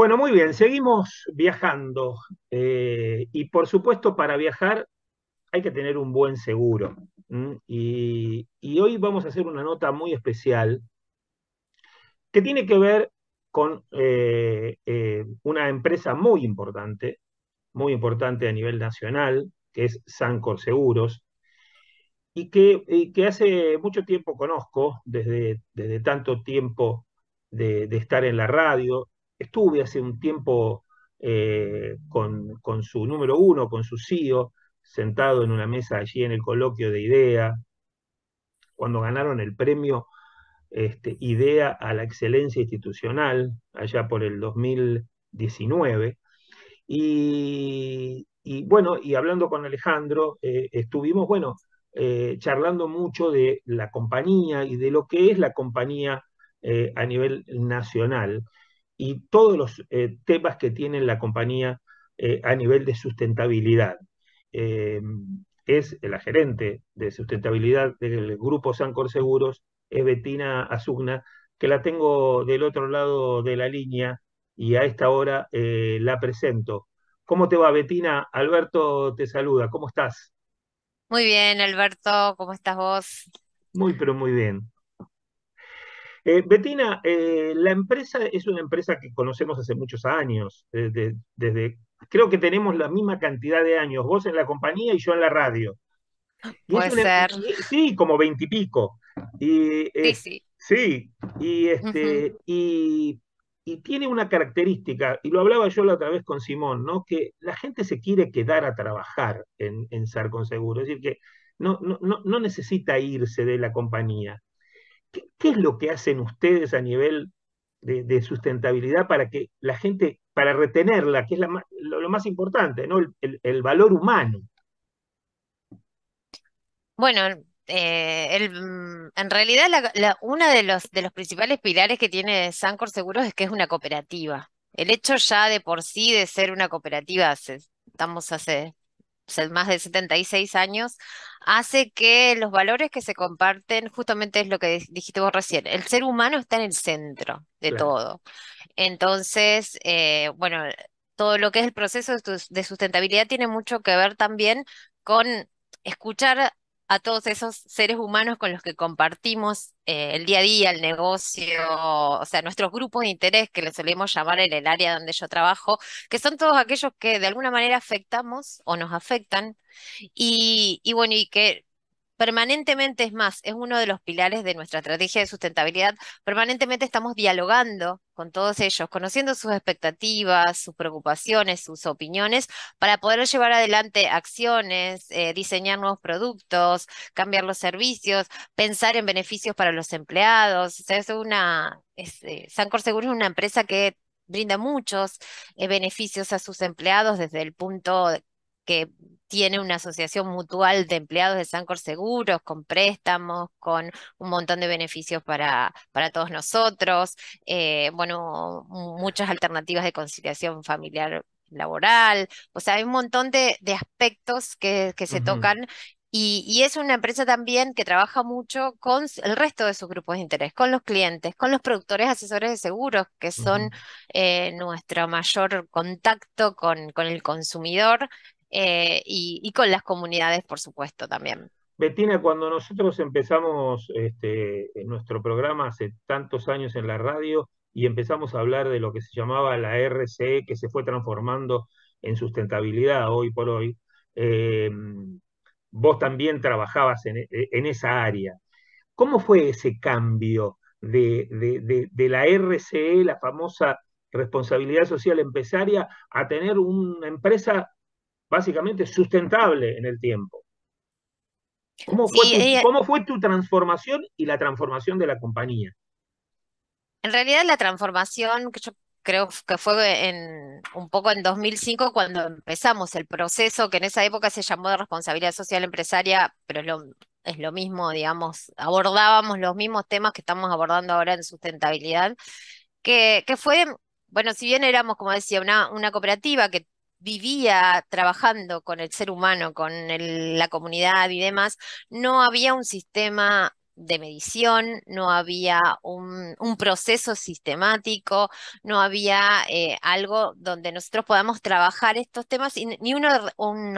Bueno, muy bien, seguimos viajando. Eh, y por supuesto, para viajar hay que tener un buen seguro. Y, hoy vamos a hacer una nota muy especial que tiene que ver con eh, eh, una empresa muy importante, muy importante a nivel nacional, que es Sancor Seguros, y que, hace mucho tiempo conozco, desde, tanto tiempo de, estar en la radio Estuve hace un tiempo eh, con, su número uno, con su CEO, sentado en una mesa allí en el coloquio de IDEA, cuando ganaron el premio este, IDEA a la excelencia institucional, allá por el 2019. Y, bueno, y hablando con Alejandro, eh, estuvimos, bueno, eh, charlando mucho de la compañía y de lo que es la compañía a nivel nacional y todos los eh, temas que tiene la compañía eh, a nivel de sustentabilidad. Em, es la gerente de sustentabilidad del grupo Sancor Seguros, es Betina Azugna, que la tengo del otro lado de la línea y a esta hora eh, la presento. ¿Cómo te va, Betina? Alberto te saluda, ¿cómo estás? Muy bien, Alberto, ¿cómo estás vos? Muy, pero muy bien. Eh, Betina, eh, la empresa es una empresa que conocemos hace muchos años, eh, desde, creo que tenemos la misma cantidad de años, vos en la compañía y yo en la radio. Puede ser. Sí, como veintipico. Y, sí, sí. Sí, y, este, y, tiene una característica, y lo hablaba yo la otra vez con Simón, ¿no? que la gente se quiere quedar a trabajar en, en es decir, que no, no, no necesita irse de la compañía. ¿Qué, es lo que hacen ustedes a nivel de, sustentabilidad para que la gente, para retenerla, que es lo, más importante, ¿no? el, valor humano? Bueno, eh, en realidad la, uno de los, principales pilares que tiene Sancor Seguros es que es una cooperativa. El hecho ya de por sí de ser una cooperativa, estamos hace más de 76 años, hace que los valores que se comparten, justamente es lo que dijiste vos recién, el ser humano está en el centro de todo. Entonces, eh, bueno, todo lo que es el proceso de sustentabilidad tiene mucho que ver también con escuchar a todos esos seres humanos con los que compartimos eh, el día a día, el negocio, o sea, nuestros grupos de interés que le solemos llamar en el área donde yo trabajo, que son todos aquellos que de alguna manera afectamos o nos afectan. Y, y bueno, y que permanentemente es más, es uno de los pilares de nuestra estrategia de sustentabilidad. Permanentemente estamos dialogando con todos ellos, conociendo sus expectativas, sus preocupaciones, sus opiniones, para poder llevar adelante acciones, eh, diseñar nuevos productos, cambiar los servicios, pensar en beneficios para los empleados. es una, eh, Sancor Seguro es una empresa que brinda muchos eh, beneficios a sus empleados desde el punto que tiene una asociación mutual de empleados de Sancor Seguros, con préstamos, con un montón de beneficios para, para todos nosotros, eh, bueno, muchas alternativas de conciliación familiar laboral, o sea, hay un montón de, aspectos que, se tocan y, es una empresa también que trabaja mucho con el resto de sus grupos de interés, con los clientes, con los productores asesores de seguros, que son eh, nuestro mayor contacto con, con el consumidor. Eh, y, con las comunidades, por supuesto, también. Betina, cuando nosotros empezamos este, nuestro programa hace tantos años en la radio y empezamos a hablar de lo que se llamaba la RCE, que se fue transformando en sustentabilidad hoy por hoy, em, vos también trabajabas e, en, esa área. ¿Cómo fue ese cambio de, de la RCE, la famosa responsabilidad social empresaria, a tener una empresa básicamente sustentable en el tiempo. Eh, ¿Cómo fue, tu, transformación y la transformación de la compañía? En realidad la transformación que yo creo que fue en, un poco en 2005 cuando empezamos el proceso que en esa época se llamó de responsabilidad social empresaria, pero es lo mismo, digamos, abordábamos los mismos temas que estamos abordando ahora en sustentabilidad, que, que fue, bueno, si bien éramos, como decía, una, una cooperativa que vivía trabajando con el ser humano, con la comunidad y demás, no había un sistema de medición, no había un, proceso sistemático, no había eh, algo donde nosotros podamos trabajar estos temas, ni un,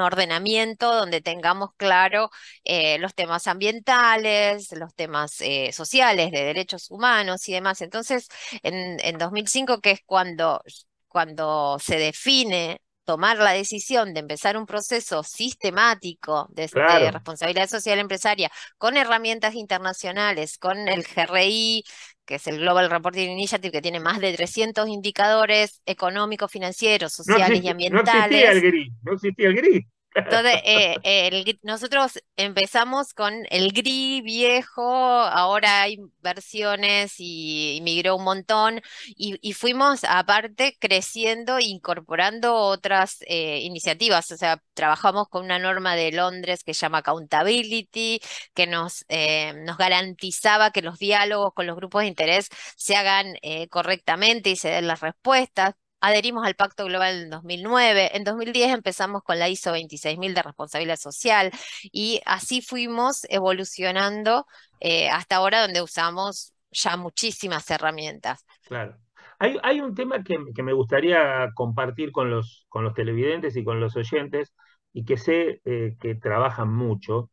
ordenamiento donde tengamos claro eh, los temas ambientales, los temas eh, sociales, de derechos humanos y demás. Entonces, en, en 2005, que es cuando cuando se define tomar la decisión de empezar un proceso sistemático de, responsabilidad social empresaria con herramientas internacionales, con el GRI, que es el Global Reporting Initiative, que tiene más de 300 indicadores económicos, financieros, sociales y ambientales. No existía el GRI, no existía el GRI. Entonces, eh, nosotros empezamos con el gris viejo, ahora hay versiones y, migró un montón y, fuimos aparte creciendo, incorporando otras eh, iniciativas. O sea, trabajamos con una norma de Londres que se llama Accountability, que nos eh, garantizaba que los diálogos con los grupos de interés se hagan correctamente y se den las respuestas. Adherimos al Pacto Global en 2009, en 2010 empezamos con la ISO 26000 de responsabilidad social y así fuimos evolucionando eh, hasta ahora donde usamos ya muchísimas herramientas. Claro. Hay, un tema que, me gustaría compartir con los, con los televidentes y con los oyentes y que sé eh, que trabajan mucho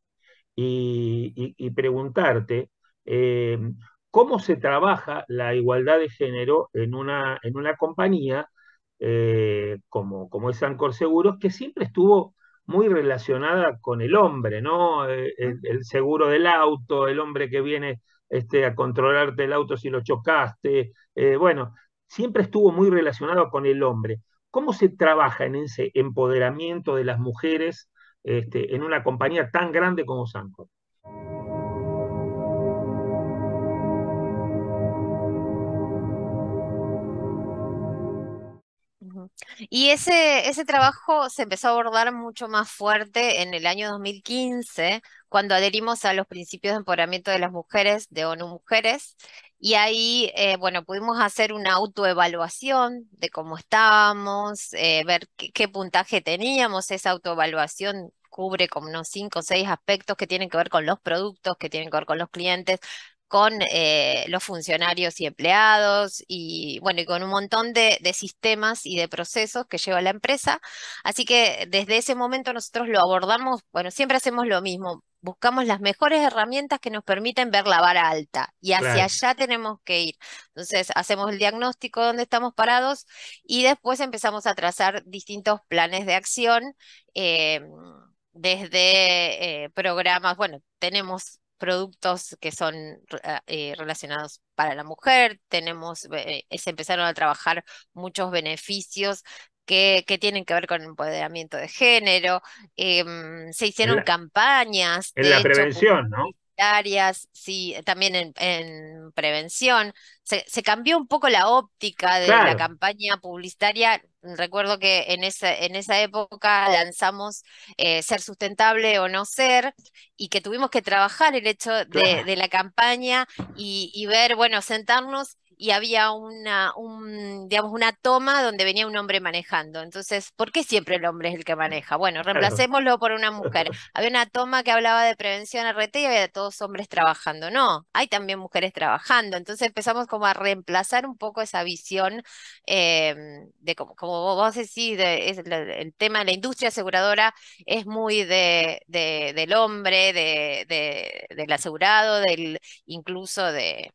y, preguntarte eh, cómo se trabaja la igualdad de género en una, en una compañía eh, como, como es Ancor Seguros, que siempre estuvo muy relacionada con el hombre, ¿no? Eh, el, seguro del auto, el hombre que viene este, a controlarte el auto si lo chocaste, eh, bueno, siempre estuvo muy relacionado con el hombre. ¿Cómo se trabaja en ese empoderamiento de las mujeres este, en una compañía tan grande como Sancor? Y ese, ese trabajo se empezó a abordar mucho más fuerte en el año 2015, cuando adherimos a los principios de empoderamiento de las mujeres de ONU Mujeres. Y ahí, eh, bueno, pudimos hacer una autoevaluación de cómo estábamos, eh, ver qué, qué puntaje teníamos. Esa autoevaluación cubre como unos cinco o seis aspectos que tienen que ver con los productos, que tienen que ver con los clientes, con eh, los funcionarios y empleados y bueno, y con un montón de, sistemas y de procesos que lleva la empresa. Así que desde ese momento nosotros lo abordamos, bueno, siempre hacemos lo mismo, buscamos las mejores herramientas que nos permiten ver la vara alta y hacia allá tenemos que ir. Entonces hacemos el diagnóstico donde estamos parados y después empezamos a trazar distintos planes de acción. Em, desde eh, programas, bueno, tenemos productos que son ah, eh, relacionados para la mujer, tenemos, eh, eh, se empezaron a trabajar muchos beneficios que, que, tienen que ver con empoderamiento de género, em, se hicieron campañas. En la prevención, ¿no? sí, también en, prevención. Se, cambió un poco la óptica de la campaña publicitaria. Recuerdo que en esa, en esa época lanzamos eh, Ser sustentable o no ser y que tuvimos que trabajar el hecho de, la campaña y, y ver, bueno, sentarnos y había una, digamos, una toma donde venía un hombre manejando. Entonces, ¿por qué siempre el hombre es el que maneja? Bueno, reemplacémoslo por una mujer. Había una toma que hablaba de prevención RT y había todos hombres trabajando. No, hay también mujeres trabajando. Entonces empezamos como a reemplazar un poco esa visión eh, de, como, como, vos decís, el tema de la industria aseguradora es muy de, del hombre, de, del asegurado, del incluso de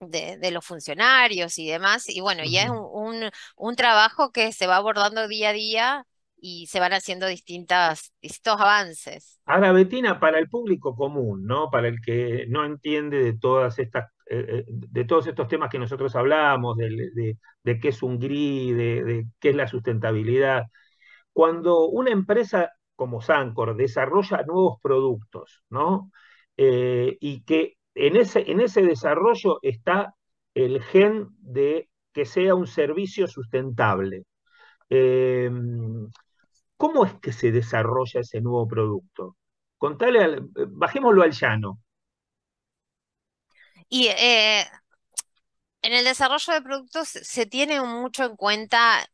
de, los funcionarios y demás. Y bueno, ya es un, un, trabajo que se va abordando día a día y se van haciendo distintas, distintos avances. Ahora, Betina, para el público común, ¿no? Para el que no entiende de todas estas eh, eh, de todos estos temas que nosotros hablamos, de, de, qué es un GRI, de, qué es la sustentabilidad. Cuando una empresa como Sancor desarrolla nuevos productos, ¿no? Eh, y que en ese, en ese desarrollo está el gen de que sea un servicio sustentable. Em, ¿Cómo es que se desarrolla ese nuevo producto? Contale, bajémoslo al llano. Y eh, en el desarrollo de productos se tiene mucho en cuenta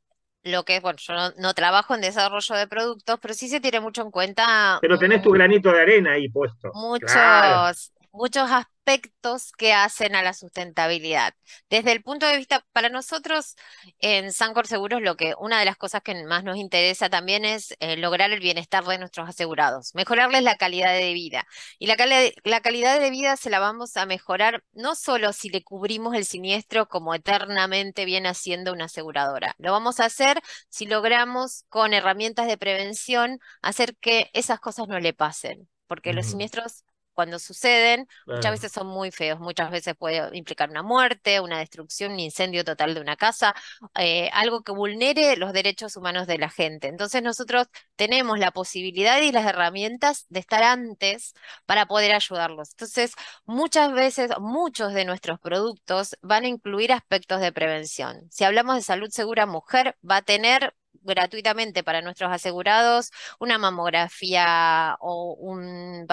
lo que es, bueno, yo no, trabajo en desarrollo de productos, pero sí se tiene mucho en cuenta. Pero tenés tu granito de arena ahí puesto. Muchos, muchos aspectos que hacen a la sustentabilidad. Desde el punto de vista, para nosotros en Sancor Seguros, lo que una de las cosas que más nos interesa también es eh, lograr el bienestar de nuestros asegurados, mejorarles la calidad de vida. Y la, la calidad de vida se la vamos a mejorar no solo si le cubrimos el siniestro como eternamente viene haciendo una aseguradora, lo vamos a hacer si logramos con herramientas de prevención hacer que esas cosas no le pasen porque los siniestros cuando suceden, muchas veces son muy feos, muchas veces puede implicar una muerte, una destrucción, un incendio total de una casa, eh, algo que vulnere los derechos humanos de la gente. Entonces nosotros tenemos la posibilidad y las herramientas de estar antes para poder ayudarlos. Entonces, muchas veces, muchos de nuestros productos van a incluir aspectos de prevención. Si hablamos de salud segura mujer, va a tener gratuitamente para nuestros asegurados una mamografía o un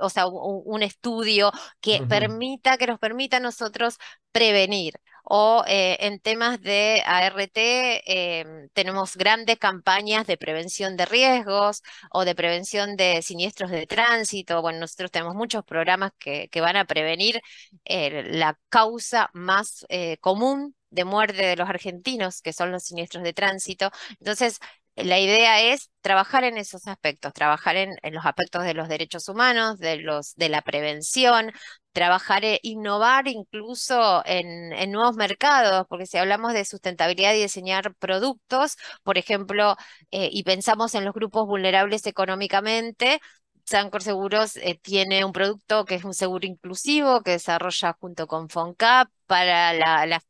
o sea, un, estudio que permita, que nos permita a nosotros prevenir o eh, en temas de ART em, tenemos grandes campañas de prevención de riesgos o de prevención de siniestros de tránsito. Bueno, nosotros tenemos muchos programas que, que van a prevenir eh, la causa más eh, común de muerte de los argentinos, que son los siniestros de tránsito. Entonces, la idea es trabajar en esos aspectos, trabajar en, los aspectos de los derechos humanos, de, los, de la prevención, trabajar e innovar incluso en, nuevos mercados, porque si hablamos de sustentabilidad y diseñar productos, por ejemplo, eh, y pensamos en los grupos vulnerables económicamente, Sancor Seguros eh, tiene un producto que es un seguro inclusivo que desarrolla junto con FONCAP para la,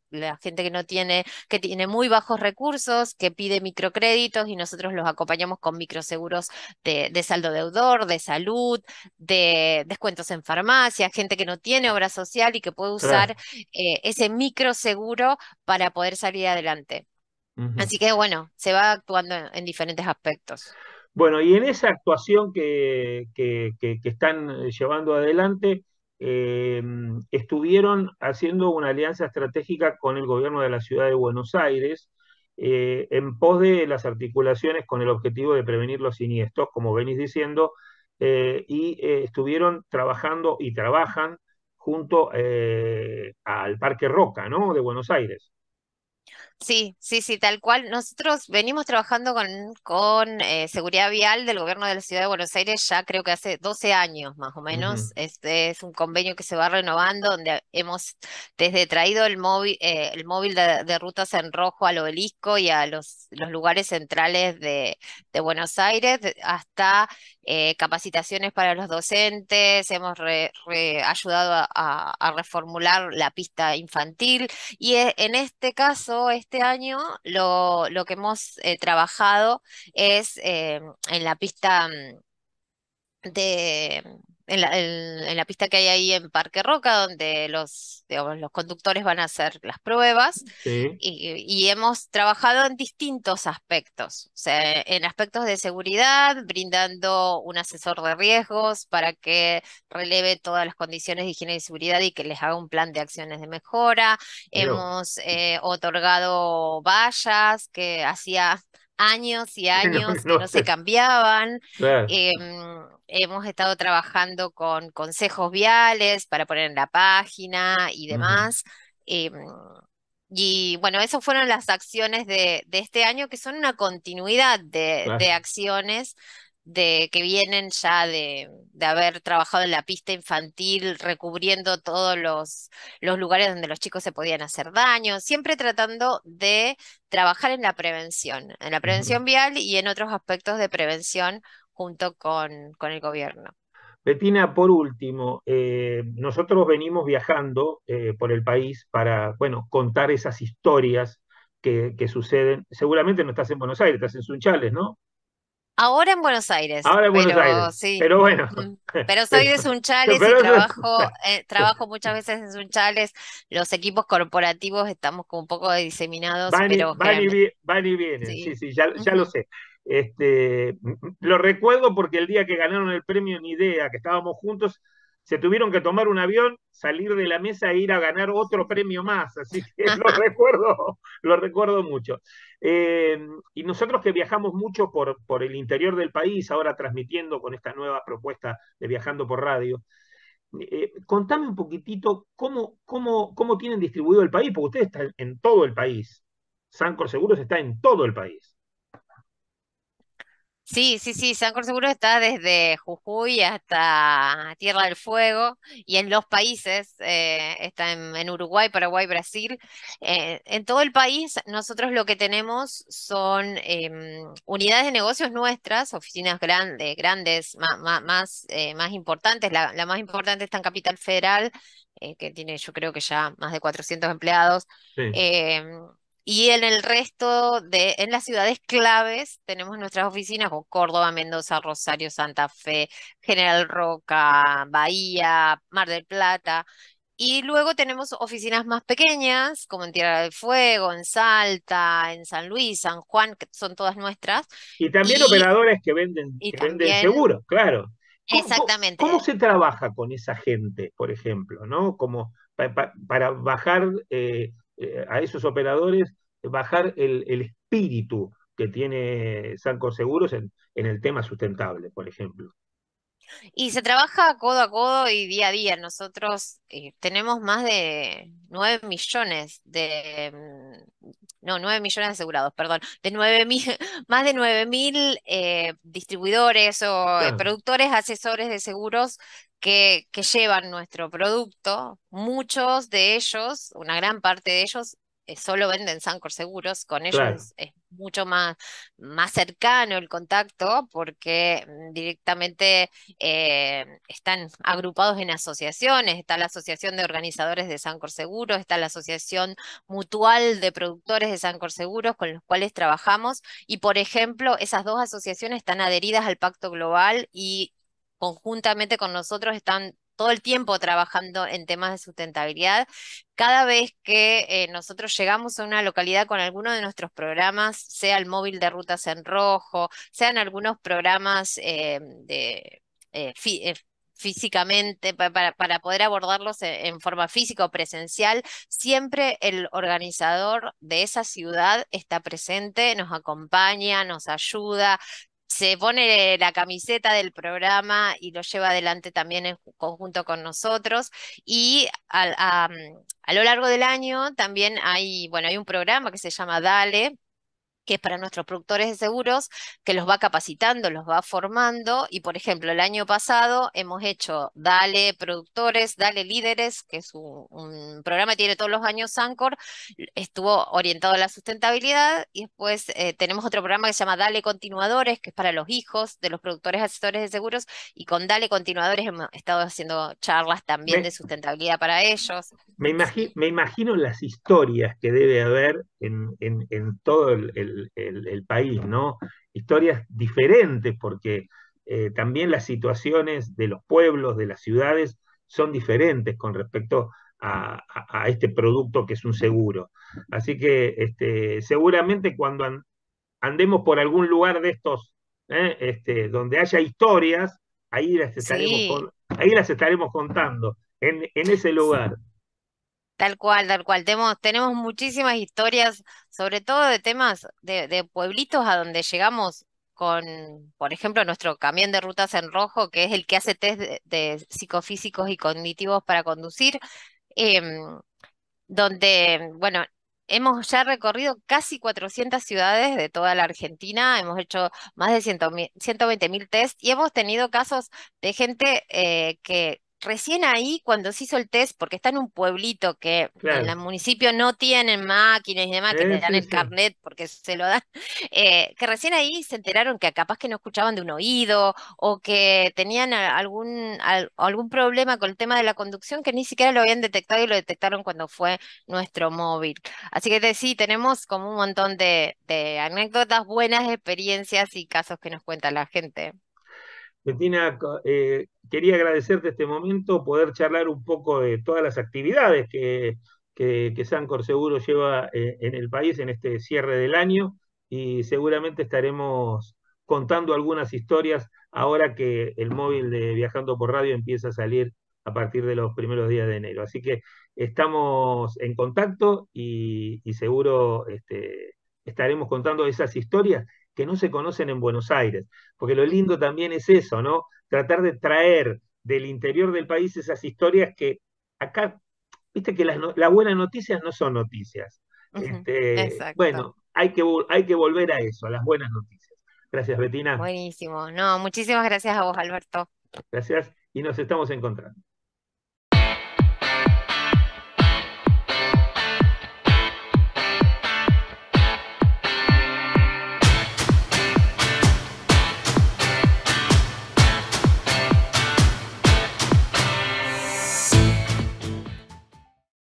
gente que no tiene, que tiene muy bajos recursos, que pide microcréditos y nosotros los acompañamos con microseguros de, de saldo deudor, de salud, de descuentos en farmacia, gente que no tiene obra social y que puede usar eh, ese microseguro para poder salir adelante. Así que bueno, se va actuando en diferentes aspectos. Bueno, y en esa actuación que, están eh, llevando adelante, eh, estuvieron haciendo una alianza estratégica con el gobierno de la ciudad de Buenos Aires eh, en pos de las articulaciones con el objetivo de prevenir los siniestros, como venís diciendo, y estuvieron trabajando y trabajan junto al Parque Roca, ¿no? De Buenos Aires. Sí, sí, sí, tal cual. Nosotros venimos trabajando con, con eh, seguridad vial del gobierno de la ciudad de Buenos Aires ya creo que hace 12 años más o menos. Este es un convenio que se va renovando donde hemos desde traído el móvil, eh, el móvil de, rutas en rojo al obelisco y a los, los lugares centrales de, de Buenos Aires hasta eh, capacitaciones para los docentes, hemos ayudado a, reformular la pista infantil y e, en este caso, este año, lo, lo que hemos eh, trabajado es eh, en la pista mm, de en la, pista que hay ahí en Parque Roca, donde los, los conductores van a hacer las pruebas, y, hemos trabajado en distintos aspectos, en aspectos de seguridad, brindando un asesor de riesgos para que releve todas las condiciones de higiene y seguridad y que les haga un plan de acciones de mejora. Hemos eh, otorgado vallas que hacía años y años que no, se cambiaban. Eh, hemos estado trabajando con consejos viales para poner en la página y demás. Eh, y bueno, esas fueron las acciones de, este año, que son una continuidad de, de acciones de que vienen ya de, haber trabajado en la pista infantil, recubriendo todos los, los lugares donde los chicos se podían hacer daño, siempre tratando de trabajar en la prevención, en la prevención vial y en otros aspectos de prevención junto con, con el gobierno. Betina, por último, eh, nosotros venimos viajando eh, por el país para, bueno, contar esas historias que, que, suceden. Seguramente no estás en Buenos Aires, estás en Sunchales, ¿no? Ahora en Buenos Aires. Ahora en Buenos Aires. Pero bueno. Pero soy de Sunchales y eh, trabajo, muchas veces en Sunchales. Los equipos corporativos estamos como un poco diseminados. Van, y, vienen, sí, sí, ya, lo sé. Este, mm, mm, lo recuerdo porque el día que ganaron el premio en Idea, que estábamos juntos, se tuvieron que tomar un avión, salir de la mesa e ir a ganar otro premio más, así que lo recuerdo, lo recuerdo mucho. Eh, y nosotros que viajamos mucho por, por el interior del país, ahora transmitiendo con esta nueva propuesta de Viajando por Radio, eh, contame un poquitito cómo, cómo, cómo tienen distribuido el país, porque ustedes están en todo el país. Sancor Seguros está en todo el país. Sí, sí, sí, Sancor Seguro está desde Jujuy hasta Tierra del Fuego y en los países, eh, está en, Uruguay, Paraguay, Brasil. Eh, en todo el país nosotros lo que tenemos son em, unidades de negocios nuestras, oficinas grandes, grandes, más, eh, más, importantes. La, la, más importante está en Capital Federal, que tiene yo creo que ya más de 400 empleados. Sí. Em, y en el resto de, en las ciudades claves, tenemos nuestras oficinas con Córdoba, Mendoza, Rosario, Santa Fe, General Roca, Bahía, Mar del Plata. Y luego tenemos oficinas más pequeñas, como en Tierra del Fuego, en Salta, en San Luis, San Juan, que son todas nuestras. Y también operadores que venden, que venden seguros, claro. exactamente. ¿cómo, se trabaja con esa gente, por ejemplo? ¿no? Como, para bajar eh, eh, a esos operadores bajar el, espíritu que tiene Sanco Seguros en, el tema sustentable, por ejemplo. Y se trabaja codo a codo y día a día. Nosotros eh, tenemos más de 9 millones de no, 9 millones de asegurados, perdón, de 9 mil, más de 9 mil eh, distribuidores o eh, productores, asesores de seguros que, que llevan nuestro producto, muchos de ellos, una gran parte de ellos, eh, solo venden Sancor Seguros, con ellos es mucho más, más cercano el contacto porque mm, directamente eh, están agrupados en asociaciones, está la Asociación de Organizadores de Sancor Seguros, está la Asociación Mutual de Productores de Sancor Seguros con los cuales trabajamos y por ejemplo esas dos asociaciones están adheridas al Pacto Global y conjuntamente con nosotros están todo el tiempo trabajando en temas de sustentabilidad. Cada vez que eh, nosotros llegamos a una localidad con alguno de nuestros programas, sea el móvil de rutas en rojo, sean algunos programas eh, de... Eh, físicamente, para, poder abordarlos en, en, forma física o presencial, siempre el organizador de esa ciudad está presente, nos acompaña, nos ayuda, se pone la camiseta del programa y lo lleva adelante también en conjunto con nosotros. Y a, a lo largo del año también hay, bueno, hay un programa que se llama Dale, que es para nuestros productores de seguros, que los va capacitando, los va formando. Y, por ejemplo, el año pasado hemos hecho Dale Productores, Dale Líderes, que es un, programa que tiene todos los años Sancor, estuvo orientado a la sustentabilidad. Y después eh, tenemos otro programa que se llama Dale Continuadores, que es para los hijos de los productores asesores de seguros. Y con Dale Continuadores hemos estado haciendo charlas también de sustentabilidad para ellos. Me, me imagino las historias que debe haber en, en, todo el el, país, ¿no? Historias diferentes porque eh, también las situaciones de los pueblos, de las ciudades, son diferentes con respecto a, este producto que es un seguro. Así que este, seguramente cuando andemos por algún lugar de estos, ¿eh? este, donde haya historias, ahí las estaremos, ahí las estaremos contando, en, ese lugar. Tal cual, tal cual. Tenemos, muchísimas historias, sobre todo de temas de, pueblitos a donde llegamos con, por ejemplo, nuestro camión de rutas en rojo, que es el que hace test de, psicofísicos y cognitivos para conducir, em, donde, bueno, hemos ya recorrido casi 400 ciudades de toda la Argentina, hemos hecho más de 120 mil test y hemos tenido casos de gente eh, que recién ahí, cuando se hizo el test, porque está en un pueblito que en el municipio no tienen máquinas y demás, que te dan el carnet porque se lo dan, eh, que recién ahí se enteraron que capaz que no escuchaban de un oído o que tenían algún, algún problema con el tema de la conducción que ni siquiera lo habían detectado y lo detectaron cuando fue nuestro móvil. Así que sí, tenemos como un montón de anécdotas, buenas experiencias y casos que nos cuenta la gente. Argentina, eh, quería agradecerte este momento, poder charlar un poco de todas las actividades que, que, Sancor Seguro lleva eh, en el país en este cierre del año y seguramente estaremos contando algunas historias ahora que el móvil de Viajando por Radio empieza a salir a partir de los primeros días de enero. Así que estamos en contacto y, seguro este, estaremos contando esas historias que no se conocen en Buenos Aires. Porque lo lindo también es eso, ¿no? Tratar de traer del interior del país esas historias que acá, viste que las, buenas noticias no son noticias. Este, bueno, hay que, hay que volver a eso, a las buenas noticias. Gracias, Betina. Buenísimo. No, muchísimas gracias a vos, Alberto. Gracias y nos estamos encontrando.